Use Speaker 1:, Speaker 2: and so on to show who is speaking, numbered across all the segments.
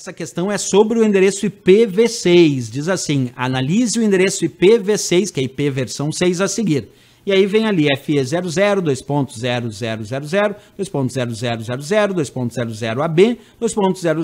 Speaker 1: Essa questão é sobre o endereço IPv6. Diz assim: analise o endereço IPv6, que é IP versão 6 a seguir e aí vem ali FE00, 2.0000, 2.0000, 2.00AB, 2.0000, 2.0000,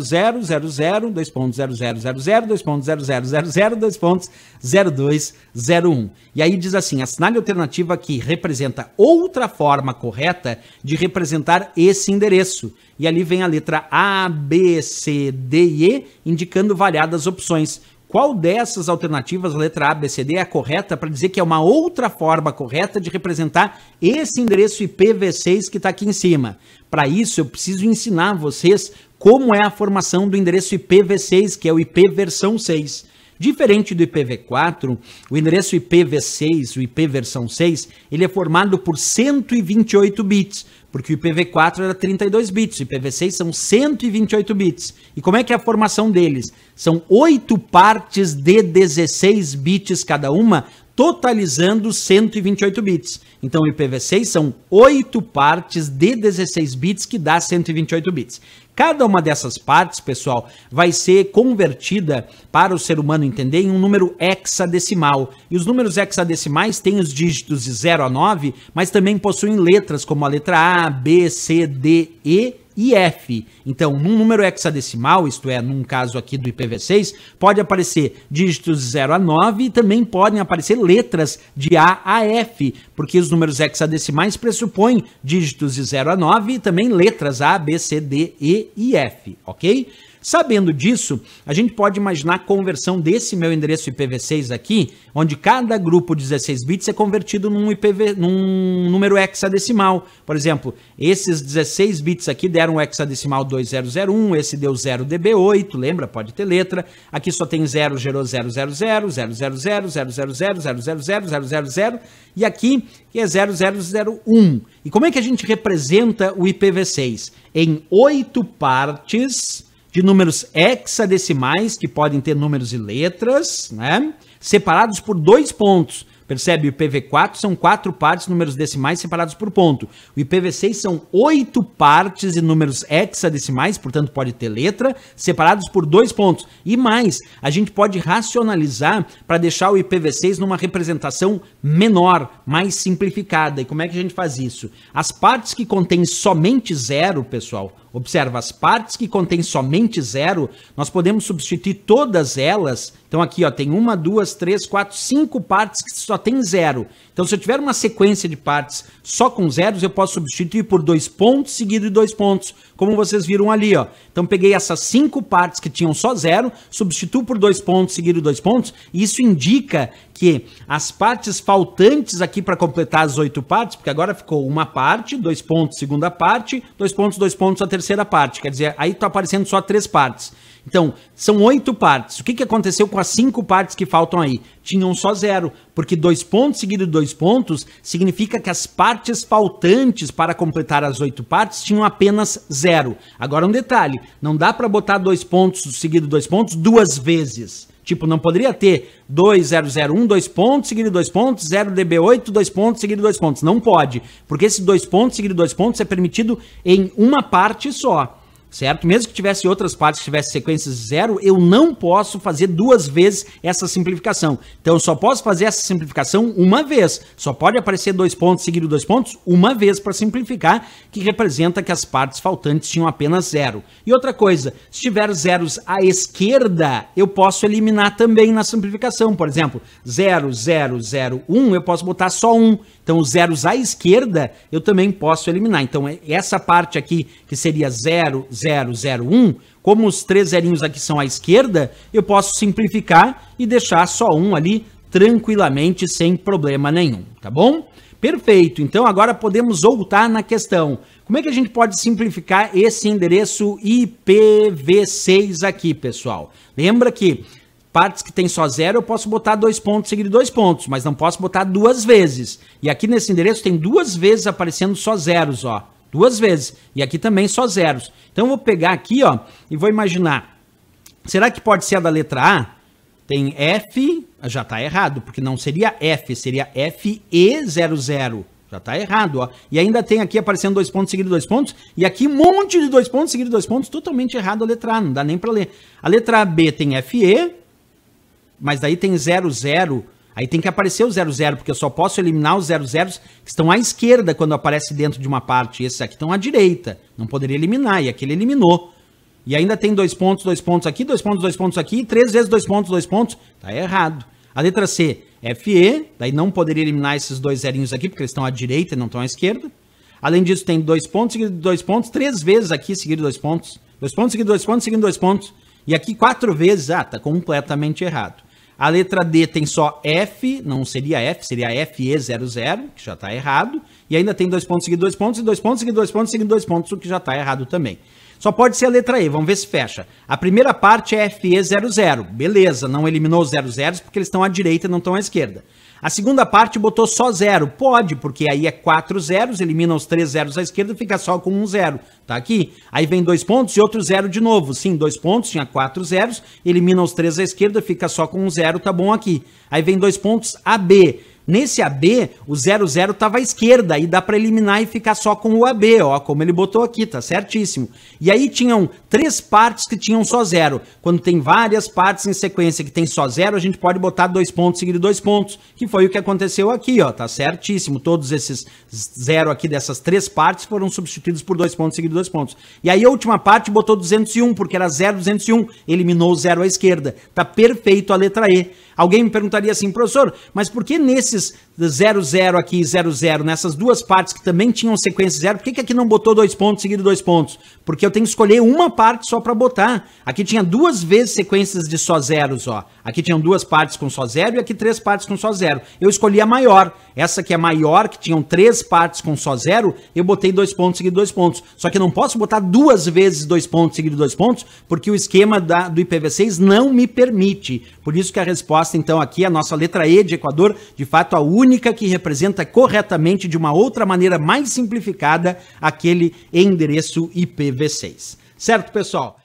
Speaker 1: 2.0000, 2.0201. E aí diz assim, assinale alternativa que representa outra forma correta de representar esse endereço. E ali vem a letra A, B, C, D e E, indicando variadas opções qual dessas alternativas, letra A, B, C, D, é a correta para dizer que é uma outra forma correta de representar esse endereço IPv6 que está aqui em cima? Para isso, eu preciso ensinar vocês como é a formação do endereço IPv6, que é o IP versão 6. Diferente do IPv4, o endereço IPv6, o IP versão 6, ele é formado por 128 bits, porque o IPv4 era 32 bits, o IPv6 são 128 bits. E como é que é a formação deles? São oito partes de 16 bits cada uma, totalizando 128 bits. Então, o IPv6 são oito partes de 16 bits que dá 128 bits. Cada uma dessas partes, pessoal, vai ser convertida para o ser humano entender em um número hexadecimal. E os números hexadecimais têm os dígitos de 0 a 9, mas também possuem letras como a letra A, B, C, D, E IF. Então, num número hexadecimal, isto é, num caso aqui do IPv6, pode aparecer dígitos 0 a 9 e também podem aparecer letras de A a F, porque os números hexadecimais pressupõem dígitos de 0 a 9 e também letras A, B, C, D, E e F, ok? Sabendo disso, a gente pode imaginar a conversão desse meu endereço IPv6 aqui, onde cada grupo 16 bits é convertido num, IPv, num número hexadecimal. Por exemplo, esses 16 bits aqui deram o hexadecimal 2001, esse deu 0db8, lembra? Pode ter letra. Aqui só tem 0, gerou 000, 000, 000, 000, 000, 000, e aqui é 0001. E como é que a gente representa o IPv6? Em oito partes de números hexadecimais, que podem ter números e letras, né? separados por dois pontos. Percebe? O IPv4 são quatro partes de números decimais separados por ponto. O IPv6 são oito partes de números hexadecimais, portanto pode ter letra, separados por dois pontos. E mais, a gente pode racionalizar para deixar o IPv6 numa representação menor, mais simplificada. E como é que a gente faz isso? As partes que contêm somente zero, pessoal, Observa, as partes que contêm somente zero, nós podemos substituir todas elas. Então aqui ó, tem uma, duas, três, quatro, cinco partes que só tem zero. Então se eu tiver uma sequência de partes só com zeros, eu posso substituir por dois pontos seguido de dois pontos, como vocês viram ali. Ó. Então peguei essas cinco partes que tinham só zero, substituo por dois pontos seguido de dois pontos, e isso indica que as partes faltantes aqui para completar as oito partes, porque agora ficou uma parte, dois pontos, segunda parte, dois pontos, dois pontos, a terceira terceira parte, quer dizer, aí está aparecendo só três partes. Então, são oito partes. O que, que aconteceu com as cinco partes que faltam aí? Tinham só zero, porque dois pontos seguido de dois pontos significa que as partes faltantes para completar as oito partes tinham apenas zero. Agora, um detalhe: não dá para botar dois pontos seguido de dois pontos duas vezes. Tipo, não poderia ter 1, dois pontos, seguido dois pontos, 0DB8, dois pontos, seguido dois pontos. Não pode, porque esse dois pontos, seguido dois pontos, é permitido em uma parte só certo? Mesmo que tivesse outras partes que tivesse sequências zero, eu não posso fazer duas vezes essa simplificação. Então, eu só posso fazer essa simplificação uma vez. Só pode aparecer dois pontos seguido dois pontos uma vez para simplificar, que representa que as partes faltantes tinham apenas zero. E outra coisa, se tiver zeros à esquerda, eu posso eliminar também na simplificação. Por exemplo, 0, 0, 0, 1, eu posso botar só um. Então, os zeros à esquerda, eu também posso eliminar. Então, é essa parte aqui, que seria 0, 0, 001, como os três zerinhos aqui são à esquerda, eu posso simplificar e deixar só um ali tranquilamente, sem problema nenhum, tá bom? Perfeito, então agora podemos voltar na questão. Como é que a gente pode simplificar esse endereço IPv6 aqui, pessoal? Lembra que partes que tem só zero eu posso botar dois pontos seguido dois pontos, mas não posso botar duas vezes. E aqui nesse endereço tem duas vezes aparecendo só zeros, ó duas vezes. E aqui também só zeros. Então eu vou pegar aqui, ó, e vou imaginar. Será que pode ser a da letra A? Tem F, já está errado, porque não seria F, seria FE00. Já está errado, ó. E ainda tem aqui aparecendo dois pontos seguidos dois pontos, e aqui um monte de dois pontos seguidos dois pontos, totalmente errado a letra A, não dá nem para ler. A letra B tem FE, mas daí tem 00 Aí tem que aparecer o 00, porque eu só posso eliminar os 00 que estão à esquerda quando aparece dentro de uma parte. E esses aqui estão à direita. Não poderia eliminar, e aquele eliminou. E ainda tem dois pontos, dois pontos aqui, dois pontos, dois pontos aqui, três vezes dois pontos, dois pontos. Tá errado. A letra C, FE, daí não poderia eliminar esses dois zerinhos aqui, porque eles estão à direita e não estão à esquerda. Além disso, tem dois pontos, seguido dois pontos, três vezes aqui, seguido dois pontos. Dois pontos, seguido dois pontos, seguido dois pontos. E aqui quatro vezes, ah, tá completamente errado. A letra D tem só F, não seria F, seria FE00, que já está errado. E ainda tem dois pontos, seguindo dois pontos, e dois pontos, seguindo dois pontos, seguindo dois pontos, o que já está errado também. Só pode ser a letra E, vamos ver se fecha. A primeira parte é FE00, beleza, não eliminou os 00 porque eles estão à direita e não estão à esquerda. A segunda parte botou só zero. Pode, porque aí é quatro zeros, elimina os três zeros à esquerda, fica só com um zero. Tá aqui. Aí vem dois pontos e outro zero de novo. Sim, dois pontos, tinha quatro zeros, elimina os três à esquerda, fica só com um zero, tá bom aqui. Aí vem dois pontos AB. Nesse AB, o 00 estava à esquerda e dá para eliminar e ficar só com o AB, ó, como ele botou aqui, tá certíssimo. E aí tinham três partes que tinham só zero. Quando tem várias partes em sequência que tem só zero, a gente pode botar dois pontos seguido dois pontos, que foi o que aconteceu aqui, ó, tá certíssimo. Todos esses zero aqui dessas três partes foram substituídos por dois pontos seguido dois pontos. E aí a última parte botou 201, porque era 0, 201, eliminou o zero à esquerda. Tá perfeito a letra E. Alguém me perguntaria assim, professor, mas por que nesse nesses 00 aqui 00, nessas duas partes que também tinham sequência zero, por que, que aqui não botou dois pontos seguido dois pontos? Porque eu tenho que escolher uma parte só para botar. Aqui tinha duas vezes sequências de só zeros, ó. Aqui tinham duas partes com só zero e aqui três partes com só zero. Eu escolhi a maior. Essa que é maior, que tinham três partes com só zero, eu botei dois pontos seguido dois pontos. Só que não posso botar duas vezes dois pontos seguido dois pontos, porque o esquema da, do IPv6 não me permite. Por isso que a resposta, então, aqui, a nossa letra E de Equador, de fato, a única que representa corretamente de uma outra maneira mais simplificada aquele endereço IPv6. Certo, pessoal?